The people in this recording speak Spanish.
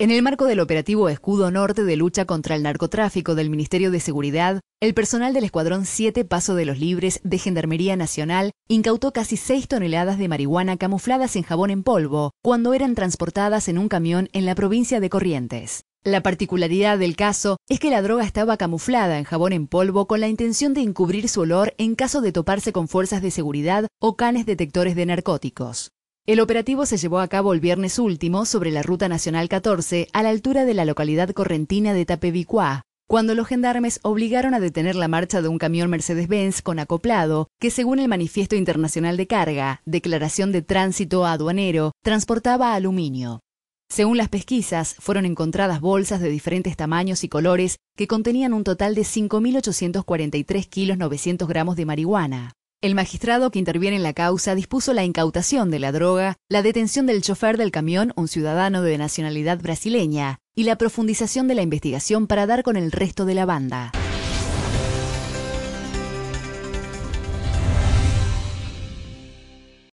En el marco del operativo Escudo Norte de lucha contra el narcotráfico del Ministerio de Seguridad, el personal del Escuadrón 7 Paso de los Libres de Gendarmería Nacional incautó casi 6 toneladas de marihuana camufladas en jabón en polvo cuando eran transportadas en un camión en la provincia de Corrientes. La particularidad del caso es que la droga estaba camuflada en jabón en polvo con la intención de encubrir su olor en caso de toparse con fuerzas de seguridad o canes detectores de narcóticos. El operativo se llevó a cabo el viernes último sobre la Ruta Nacional 14 a la altura de la localidad correntina de Tapevicuá, cuando los gendarmes obligaron a detener la marcha de un camión Mercedes-Benz con acoplado que, según el Manifiesto Internacional de Carga, Declaración de Tránsito Aduanero, transportaba aluminio. Según las pesquisas, fueron encontradas bolsas de diferentes tamaños y colores que contenían un total de 5.843 kilos 900 gramos de marihuana. El magistrado que interviene en la causa dispuso la incautación de la droga, la detención del chofer del camión, un ciudadano de nacionalidad brasileña, y la profundización de la investigación para dar con el resto de la banda.